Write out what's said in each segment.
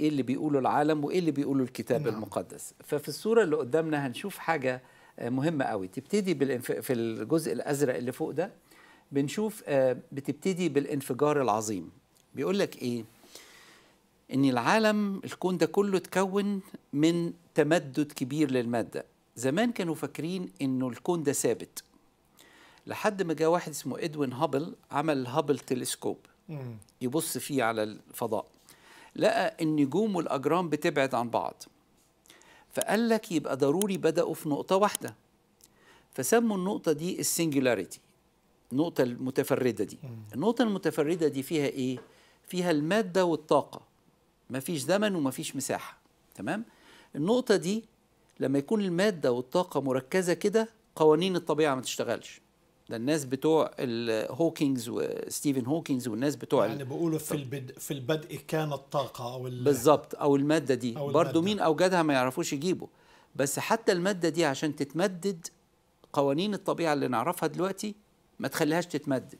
ايه اللي بيقوله العالم وايه اللي بيقوله الكتاب نعم. المقدس ففي الصوره اللي قدامنا هنشوف حاجه آه، مهمه قوي تبتدي بالانف... في الجزء الازرق اللي فوق ده بنشوف آه، بتبتدي بالانفجار العظيم بيقول لك ايه ان العالم الكون ده كله اتكون من تمدد كبير للماده زمان كانوا فاكرين انه الكون ده ثابت لحد ما جاء واحد اسمه ادوين هابل عمل هابل تلسكوب يبص فيه على الفضاء لقى النجوم والأجرام بتبعد عن بعض فقال لك يبقى ضروري بدأوا في نقطة واحدة فسموا النقطة دي السنجولاريتي النقطة المتفردة دي النقطة المتفردة دي فيها إيه؟ فيها المادة والطاقة مفيش زمن ومفيش مساحة تمام؟ النقطة دي لما يكون المادة والطاقة مركزة كده قوانين الطبيعة ما تشتغلش ده الناس بتوع الهوكينجز وستيفن هوكينجز والناس بتوع يعني بيقولوا في البدء في البدء كان الطاقه او بالظبط او الماده دي أو برضو المادة. مين اوجدها ما يعرفوش يجيبوا بس حتى الماده دي عشان تتمدد قوانين الطبيعه اللي نعرفها دلوقتي ما تخليهاش تتمدد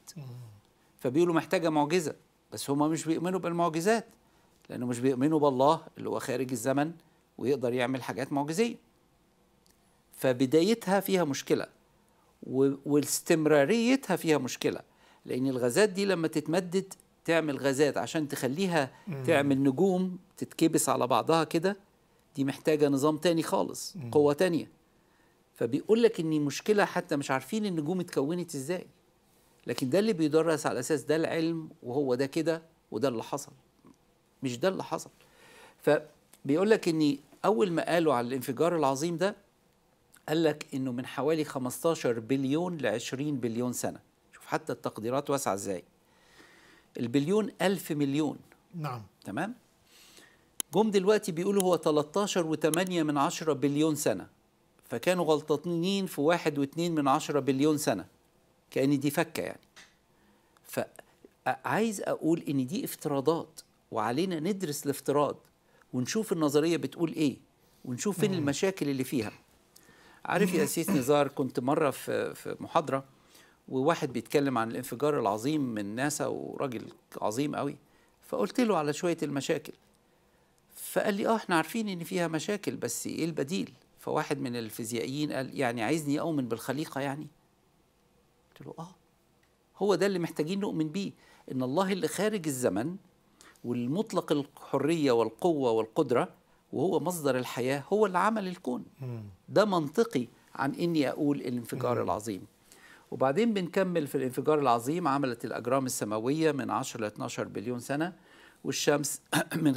فبيقولوا محتاجه معجزه بس هما مش بيؤمنوا بالمعجزات لانه مش بيؤمنوا بالله اللي هو خارج الزمن ويقدر يعمل حاجات معجزيه فبدايتها فيها مشكله واستمراريتها فيها مشكلة لأن الغازات دي لما تتمدد تعمل غازات عشان تخليها مم. تعمل نجوم تتكبس على بعضها كده دي محتاجة نظام تاني خالص مم. قوة تانية فبيقول لك إن مشكلة حتى مش عارفين النجوم اتكونت إزاي لكن ده اللي بيدرس على أساس ده العلم وهو ده كده وده اللي حصل مش ده اللي حصل فبيقول لك إن أول ما قالوا على الانفجار العظيم ده قال لك انه من حوالي 15 بليون ل 20 بليون سنه شوف حتى التقديرات واسعه ازاي البليون ألف مليون نعم تمام جم دلوقتي بيقولوا هو 13 و8 من 10 بليون سنه فكانوا غلطانين في 1 و2 من 10 بليون سنه كأن دي فكه يعني فعايز اقول ان دي افتراضات وعلينا ندرس الافتراض ونشوف النظريه بتقول ايه ونشوف فين المشاكل اللي فيها عارف يا أسيس نزار كنت مرة في, في محاضرة وواحد بيتكلم عن الانفجار العظيم من ناسا وراجل عظيم قوي فقلت له على شوية المشاكل فقال لي اه احنا عارفين ان فيها مشاكل بس ايه البديل فواحد من الفيزيائيين قال يعني عايزني اؤمن بالخليقة يعني قلت له اه هو ده اللي محتاجين نؤمن بيه ان الله اللي خارج الزمن والمطلق الحرية والقوة والقدرة وهو مصدر الحياة هو اللي عمل الكون ده منطقي عن إني أقول الانفجار العظيم وبعدين بنكمل في الانفجار العظيم عملت الأجرام السماوية من 10 ل 12 بليون سنة والشمس من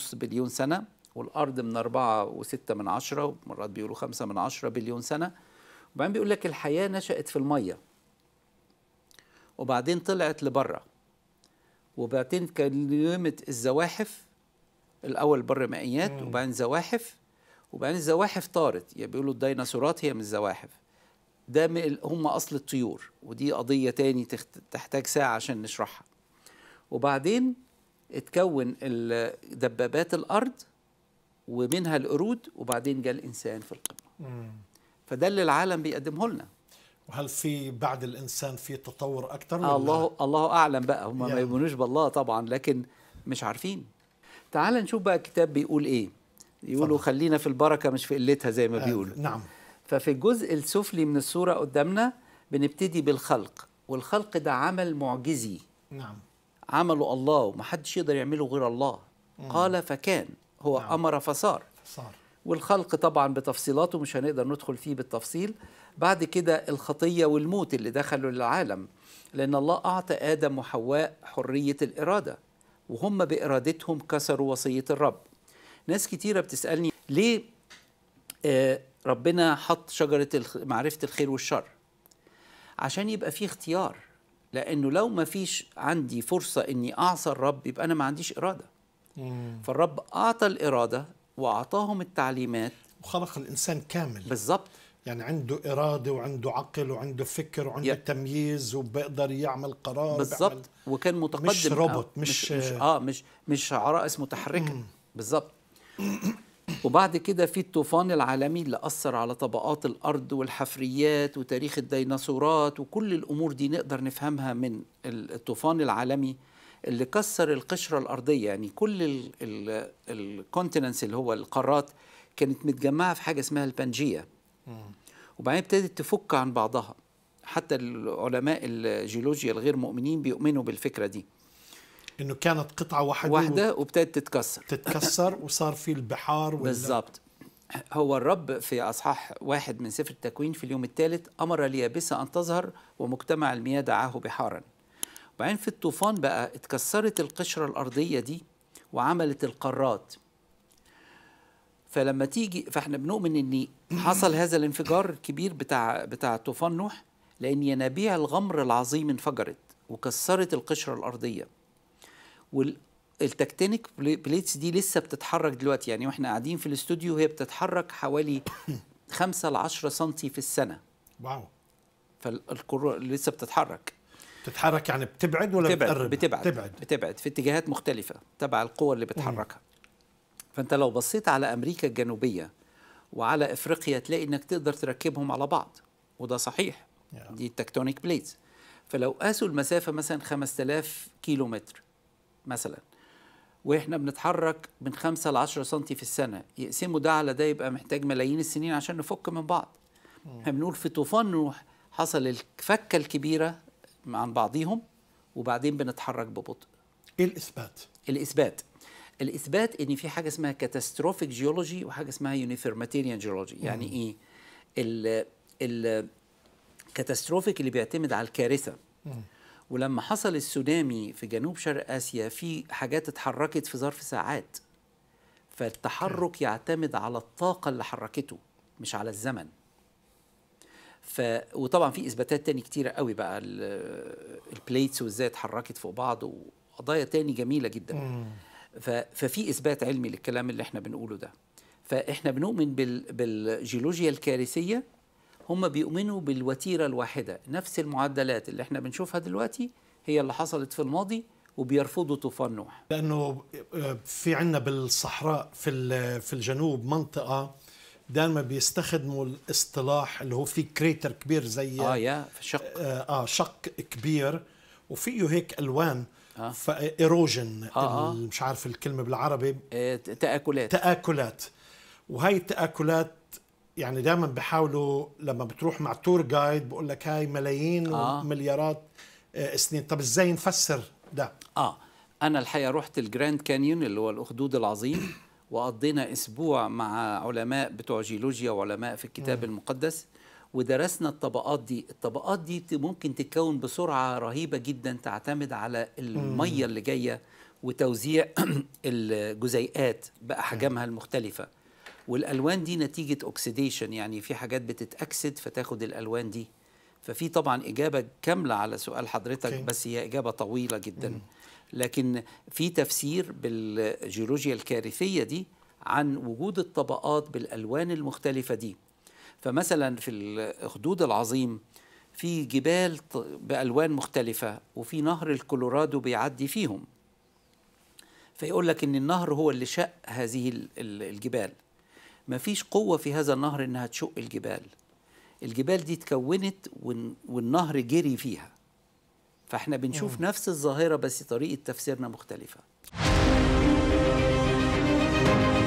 5.5 بليون سنة والأرض من 4.6 من عشرة ومرات بيقولوا 5 من عشرة بليون سنة وبعدين بيقول لك الحياة نشأت في المية وبعدين طلعت لبره وبعدين كلمة الزواحف الاول بر مائيات وبعدين زواحف وبعدين الزواحف طارت يعني بيقولوا الديناصورات هي من الزواحف ده هم اصل الطيور ودي قضيه تاني تحتاج ساعه عشان نشرحها وبعدين اتكون دبابات الارض ومنها القرود وبعدين جاء الانسان في القمه فده اللي العالم بيقدمه لنا وهل في بعد الانسان في تطور اكثر الله الله اعلم بقى هم يعني ما يؤمنوش بالله طبعا لكن مش عارفين تعال نشوف بقى الكتاب بيقول ايه يقولوا خلينا في البركه مش في قلتها زي ما آه، بيقولوا نعم ففي الجزء السفلي من الصوره قدامنا بنبتدي بالخلق والخلق ده عمل معجزي نعم عمله الله ومحدش يقدر يعمله غير الله مم. قال فكان هو نعم. امر فصار فصار والخلق طبعا بتفصيلاته مش هنقدر ندخل فيه بالتفصيل بعد كده الخطيه والموت اللي دخلوا للعالم لان الله اعطى ادم وحواء حريه الاراده وهم بإرادتهم كسروا وصية الرب ناس كتيرة بتسألني ليه آه، ربنا حط شجرة معرفة الخير والشر عشان يبقى فيه اختيار لأنه لو ما فيش عندي فرصة أني أعصى الرب يبقى أنا ما عنديش إرادة فالرب أعطى الإرادة وأعطاهم التعليمات وخلق الإنسان كامل بالظبط يعني عنده إرادة وعنده عقل وعنده فكر وعنده yeah. تمييز وبيقدر يعمل قرار بالضبط وكان متقدم آه، مش روبوت آه مش, مش آه مش مش عرائس متحركة بالضبط وبعد كده في الطوفان العالمي اللي أثر على طبقات الأرض والحفريات وتاريخ الديناصورات وكل الأمور دي نقدر نفهمها من الطوفان العالمي اللي كسر القشرة الأرضية يعني كل الكونتيننتس اللي هو القارات كانت متجمعة في حاجة اسمها البانجية وبعدين ابتدت تفك عن بعضها حتى العلماء الجيولوجيا الغير مؤمنين بيؤمنوا بالفكرة دي انه كانت قطعة واحدة واحدة وابتدت تتكسر تتكسر وصار في البحار بالظبط هو الرب في أصحاح واحد من سفر التكوين في اليوم الثالث أمر اليابسة أن تظهر ومجتمع المياه دعاه بحارا وبعدين في الطوفان بقى اتكسرت القشرة الأرضية دي وعملت القارات فلما تيجي فاحنا بنؤمن ان حصل هذا الانفجار الكبير بتاع بتاع طوفان نوح لان ينابيع الغمر العظيم انفجرت وكسرت القشره الارضيه والتكتينيك بليتس دي لسه بتتحرك دلوقتي يعني واحنا قاعدين في الاستوديو هي بتتحرك حوالي 5 ل 10 سم في السنه واو فالكرة لسه بتتحرك بتتحرك يعني بتبعد ولا بتقرب بتبعد بتبعد, بتبعد في اتجاهات مختلفه تبع القوه اللي بتحركها فانت لو بصيت على امريكا الجنوبيه وعلى افريقيا تلاقي انك تقدر تركبهم على بعض وده صحيح دي التكتونيك بليتس فلو قاسوا المسافه مثلا 5000 كيلو متر مثلا واحنا بنتحرك من 5 ل 10 سم في السنه يقسموا ده على ده يبقى محتاج ملايين السنين عشان نفك من بعض احنا بنقول في طوفان نوح حصل الفكه الكبيره عن بعضيهم وبعدين بنتحرك ببطء ايه الاثبات الاثبات الاثبات ان في حاجه اسمها كاتاستروفيك جيولوجي وحاجه اسمها يونيفورماتيريان جيولوجي يعني ايه ال ال كاتاستروفيك اللي بيعتمد على الكارثه ولما حصل السونامي في جنوب شرق اسيا في حاجات اتحركت في ظرف ساعات فالتحرك يعتمد على الطاقه اللي حركته مش على الزمن ف وطبعا في اثباتات تاني كتيره قوي بقى البليتس وازاي اتحركت فوق بعض وقضايا تاني جميله جدا ففي اثبات علمي للكلام اللي احنا بنقوله ده فاحنا بنؤمن بالجيولوجيا الكارثيه هم بيؤمنوا بالوتيره الواحده نفس المعدلات اللي احنا بنشوفها دلوقتي هي اللي حصلت في الماضي وبيرفضوا طوفان نوح لانه آه، في عندنا بالصحراء في في الجنوب منطقه دائما بيستخدموا الاصطلاح اللي هو في كريتر كبير زي اه يا شق آه،, اه شق كبير وفيه هيك الوان فايروجن مش عارف الكلمه بالعربي إيه، تاكلات تاكلات وهي التاكلات يعني دائما بحاولوا لما بتروح مع تور جايد بقول لك هاي ملايين آه. ومليارات آه، سنين طب ازاي نفسر ده اه انا الحقيقه رحت الجراند كانيون اللي هو الاخدود العظيم وقضينا اسبوع مع علماء بتوع جيولوجيا وعلماء في الكتاب م. المقدس ودرسنا الطبقات دي الطبقات دي ممكن تتكون بسرعة رهيبة جدا تعتمد على المية اللي جاية وتوزيع الجزيئات بأحجامها المختلفة والألوان دي نتيجة أكسيديشن يعني في حاجات بتتأكسد فتاخد الألوان دي ففي طبعا إجابة كاملة على سؤال حضرتك okay. بس هي إجابة طويلة جدا لكن في تفسير بالجيولوجيا الكارثية دي عن وجود الطبقات بالألوان المختلفة دي فمثلا في الخدود العظيم في جبال بألوان مختلفة وفي نهر الكولورادو بيعدي فيهم فيقول لك إن النهر هو اللي شق هذه الجبال مفيش قوة في هذا النهر إنها تشق الجبال الجبال دي تكونت والنهر جري فيها فاحنا بنشوف مم. نفس الظاهرة بس طريقة تفسيرنا مختلفة